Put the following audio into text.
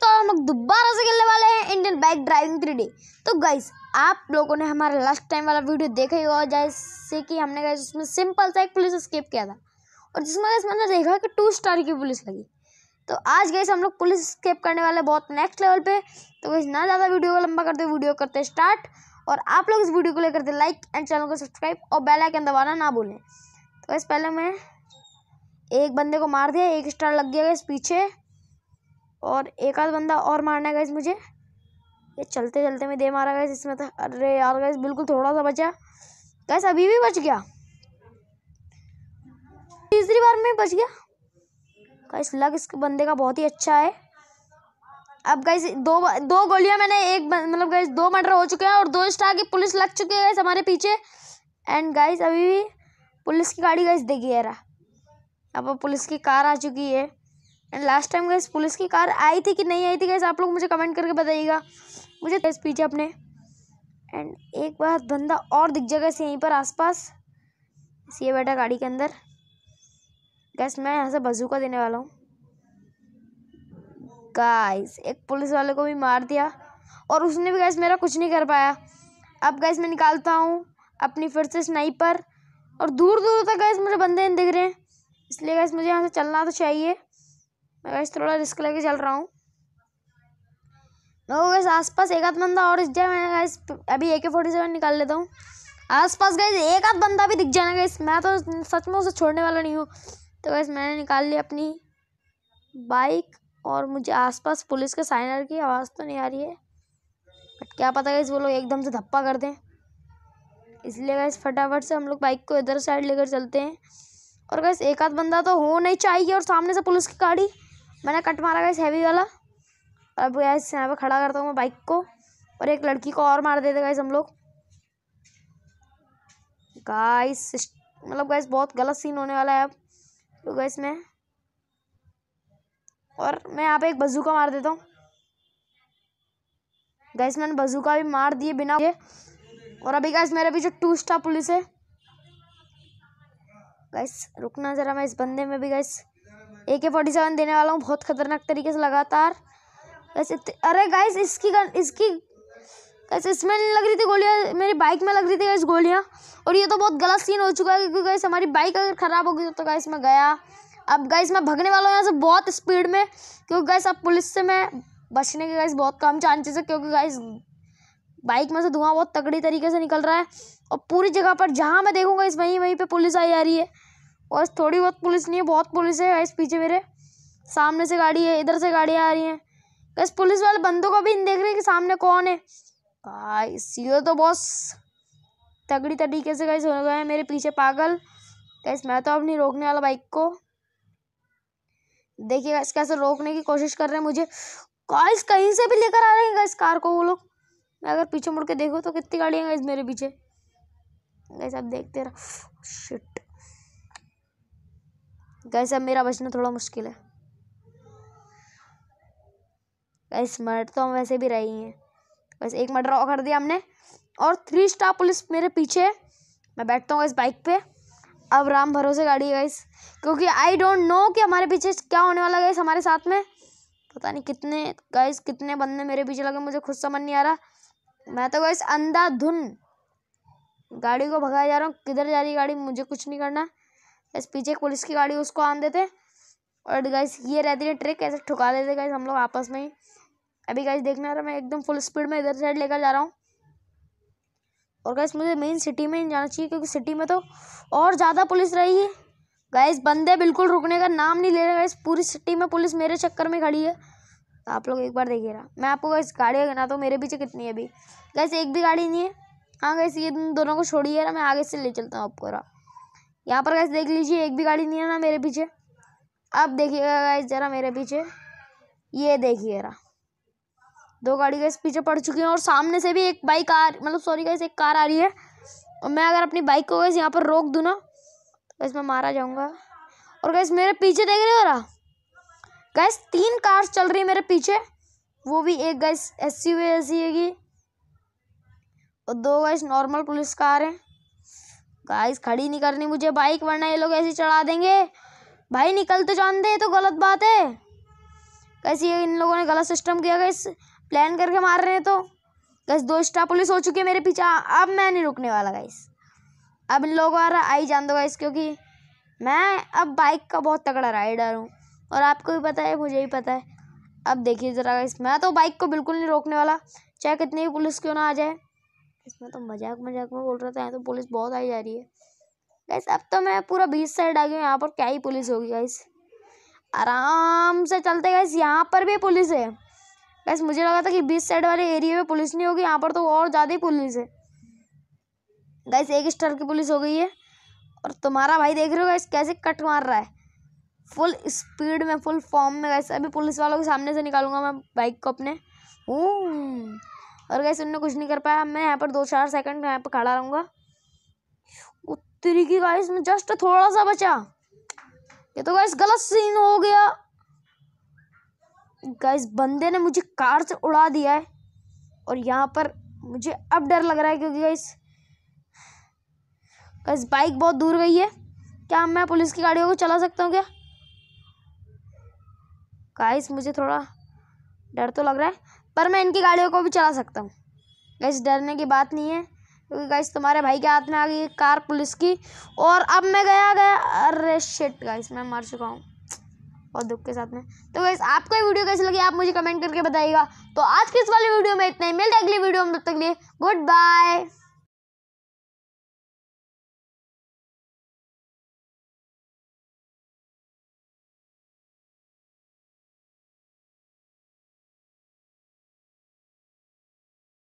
तो हम लोग दोबारा से खेलने वाले हैं इंडियन बाइक ड्राइविंग थ्री तो गाइस आप लोगों ने हमारा लास्ट टाइम वाला वीडियो देखा ही होगा जैसे कि हमने गाइस उसमें सिंपल सा एक पुलिस स्केप किया था और जिसमें गाइस मैंने देखा कि टू स्टार की पुलिस लगी तो आज गाइस हम लोग पुलिस स्केप करने वाले बहुत नेक्स्ट लेवल पे तो गाइस ना ज़्यादा वीडियो को लंबा करते वीडियो करते स्टार्ट और आप लोग इस वीडियो को लेकर करते लाइक एंड चैनल को सब्सक्राइब और बेल आइकन दबाना ना भूलें तो गैस पहले मैं एक बंदे को मार दिया एक स्टार लग गया गैस पीछे और एक आध बंदा और मारना है गाइस मुझे ये चलते चलते में दे मारा गाइस इसमें तो अरे यार गाइस बिल्कुल थोड़ा सा बचा गाइस अभी भी बच गया तीसरी बार में बच गया गाइस लग इस बंदे का बहुत ही अच्छा है अब गाइस दो दो गोलियां मैंने एक मतलब गाइस दो मर्डर हो चुके हैं और दो स्टार की पुलिस लग चुकी है हमारे पीछे एंड गाइस अभी भी पुलिस की गाड़ी गाइस देगी रहा अब पुलिस की कार आ चुकी है and last time guys police की कार आई थी कि नहीं आई थी गैस आप लोग मुझे कमेंट करके बताइएगा मुझे गैस पीछे अपने एंड एक बार बंदा और दिख जाएगा इसे यहीं पर आसपास सीए बैठा गाड़ी के अंदर गैस मैं यहाँ से बजूका देने वाला हूँ गाइस एक पुलिस वाले को भी मार दिया और उसने भी गैस मेरा कुछ नहीं कर पाया अब गैस मैं निकालता हूँ अपनी फिर से स्नाइपर और दूर दूर तक गैस मुझे बंदे नहीं दिख रहे हैं इसलिए गैस मुझे यहाँ से चलना तो चाहिए मैं वैसे थोड़ा रिस्क लेके चल रहा हूँ देखो आस पास एक आध बंदा और जाए मैं गैस अभी ए के फोर्टी सेवन निकाल लेता हूँ आस पास गए एक आध बंदा भी दिख जाना गैस मैं तो सच में उसे छोड़ने वाला नहीं हूँ तो गैस मैंने निकाल ली अपनी बाइक और मुझे आसपास पुलिस के साइनर की आवाज़ तो नहीं आ रही है बट क्या पता गैस वो लोग एकदम से धप्पा कर दें इसलिए गैस फटाफट से हम लोग बाइक को इधर साइड लेकर चलते हैं और गैस एक आध बंदा तो हो नहीं चाहिए और सामने से पुलिस की गाड़ी मैंने कट मारा गया हैवी वाला अब गैस यहाँ पर खड़ा करता हूँ मैं बाइक को और एक लड़की को और मार देते गए हम लोग गाइस मतलब गाइस बहुत गलत सीन होने वाला है अब तो गाइस मैं और मैं यहाँ पे एक बजूका मार देता हूँ गैस मैंने बजूका भी मार दिए बिना ये और अभी गैस मेरे पीछे टू स्टार पुलिस है गैस रुकना ज़रा मैं इस बंदे में भी गैस ए के फोर्टी सेवन देने वाला हूँ बहुत खतरनाक तरीके से लगातार वैसे अरे गाइस इसकी गन इसकी कैसे इसमें नहीं लग रही थी गोलियाँ मेरी बाइक में लग रही थी गैस गोलियाँ और ये तो बहुत गलत सीन हो चुका है क्योंकि गैस हमारी बाइक अगर ख़राब होगी तो गैस मैं गया अब गैस मैं भगने वाला हूँ यहाँ से बहुत स्पीड में क्योंकि गैस अब पुलिस से मैं बचने के गैस बहुत कम चांसेस है क्योंकि गैस बाइक में से धुआं बहुत तगड़ी तरीके से निकल रहा है और पूरी जगह पर जहाँ मैं देखूँगा इस वहीं वहीं पर पुलिस आई जा रही है और थोड़ी बहुत पुलिस नहीं है बहुत पुलिस है इस पीछे मेरे सामने से गाड़ी है इधर से गाड़ियाँ आ रही हैं बस पुलिस वाले बंदों को भी नहीं देख रहे कि सामने कौन है गाइस ये तो बॉस तगड़ी तरीके से गाइस हो गए हैं मेरे पीछे पागल गाइस मैं तो अब नहीं रोकने वाला बाइक को देखिए गाइस कैसे रोकने की कोशिश कर रहे हैं मुझे गाइस कहीं से भी लेकर आ रहे हैं गाइस कार को वो लोग मैं अगर पीछे मुड़ के देखो तो कितनी गाड़ियाँ गाइस मेरे पीछे गाइस अब देखते रहो शिट गैस अब मेरा बचना थोड़ा मुश्किल है गैस मर्ड तो हम वैसे भी रही हैं बस एक मर्डर और कर दिया हमने और थ्री स्टार पुलिस मेरे पीछे मैं बैठता हूँ इस बाइक पे अब राम भरोसे गाड़ी है गाइस क्योंकि आई डोंट नो कि हमारे पीछे क्या होने वाला गाइस हमारे साथ में पता नहीं कितने गाइस कितने बंदे मेरे पीछे लगे मुझे खुद समझ नहीं आ रहा मैं तो गाइस अंधाधुन गाड़ी को भगाया जा रहा हूँ किधर जा रही गाड़ी मुझे कुछ नहीं करना ऐसे पीछे पुलिस की गाड़ी उसको आन देते और गाइस ये रहती है ट्रिक ऐसे ठुका देते गाइस हम लोग आपस में ही अभी गाइस देखना रहा मैं एकदम फुल स्पीड में इधर साइड लेकर जा रहा हूँ और गाइस मुझे मेन सिटी में नहीं जाना चाहिए क्योंकि सिटी में तो और ज़्यादा पुलिस रही है गाइस बंदे बिल्कुल रुकने का नाम नहीं ले रहे गाइस पूरी सिटी में पुलिस मेरे चक्कर में खड़ी है तो आप लोग एक बार देखिएगा मैं आपको गाइस गाड़ियाँ गिना तो मेरे पीछे कितनी है अभी गाइस एक भी गाड़ी नहीं है हाँ गाइस ये दोनों को छोड़िए मैं आगे से ले चलता हूँ आपको रहा यहाँ पर गैस देख लीजिए एक भी गाड़ी नहीं है ना मेरे पीछे अब देखिएगा गैस जरा मेरे पीछे ये देखिए जरा दो गाड़ी गैस पीछे पड़ चुकी हैं और सामने से भी एक बाइक आ मतलब सॉरी गैस एक कार आ रही है और मैं अगर अपनी बाइक को गैस यहाँ पर रोक दूँ ना तो गैस मैं मारा जाऊँगा और गैस मेरे पीछे देख रहे हो रहा गैस तीन कार्स चल रही है मेरे पीछे वो भी एक गैस एस सी ऐसी है और दो गैस नॉर्मल पुलिस कार है गाइस खड़ी नहीं करनी मुझे बाइक वरना ये लोग ऐसे चढ़ा देंगे भाई निकल तो जानते हैं तो गलत बात है कैसे है इन लोगों ने गलत सिस्टम किया गैस प्लान करके मार रहे हैं तो कैसे दो स्टार पुलिस हो चुकी है मेरे पीछे अब मैं नहीं रुकने वाला गाइस अब इन लोगों आ रहा आई जान दो गाइस क्योंकि मैं अब बाइक का बहुत तगड़ा राइडर हूँ और आपको भी पता है मुझे भी पता है अब देखिए ज़रा गाइस मैं तो बाइक को बिल्कुल नहीं रोकने वाला चाहे कितनी भी पुलिस क्यों ना आ जाए इसमें तो मजाक मजाक में बोल रहा था यहाँ तो पुलिस बहुत आई जा रही है गैस अब तो मैं पूरा बीच साइड आ गई हूँ यहाँ पर क्या ही पुलिस होगी गैस आराम से चलते गैस यहाँ पर भी पुलिस है गैस मुझे लगा था कि बीच साइड वाले एरिया में पुलिस नहीं होगी यहाँ पर तो और ज़्यादा ही पुलिस है गैस एक स्टार की पुलिस हो गई है और तुम्हारा भाई देख रहे हो गैस कैसे कट मार रहा है फुल स्पीड में फुल फॉर्म में गैस अभी पुलिस वालों के सामने से निकालूंगा मैं बाइक को अपने हम्म। और गैस उनने कुछ नहीं कर पाया मैं यहाँ पर दो चार सेकंड यहाँ पर खड़ा रहूँगा उत्तरी की गाइस में जस्ट थोड़ा सा बचा ये तो गाइस गलत सीन हो गया गाइस बंदे ने मुझे कार से उड़ा दिया है और यहाँ पर मुझे अब डर लग रहा है क्योंकि गाइस गाइस बाइक बहुत दूर गई है क्या मैं पुलिस की गाड़ियों को चला सकता हूँ क्या गाइस मुझे थोड़ा डर तो लग रहा है पर मैं इनकी गाड़ियों को भी चला सकता हूँ गैस डरने की बात नहीं है क्योंकि गैस तुम्हारे भाई के हाथ में आ गई है कार पुलिस की और अब मैं गया गया अरे शिट गैस मैं मर चुका हूँ बहुत दुख के साथ में तो गैस आपको ये वीडियो कैसी लगी आप मुझे कमेंट करके बताइएगा तो आज की इस वाली वीडियो में इतना ही मिलते अगली वीडियो में तब तक लिए गुड बाय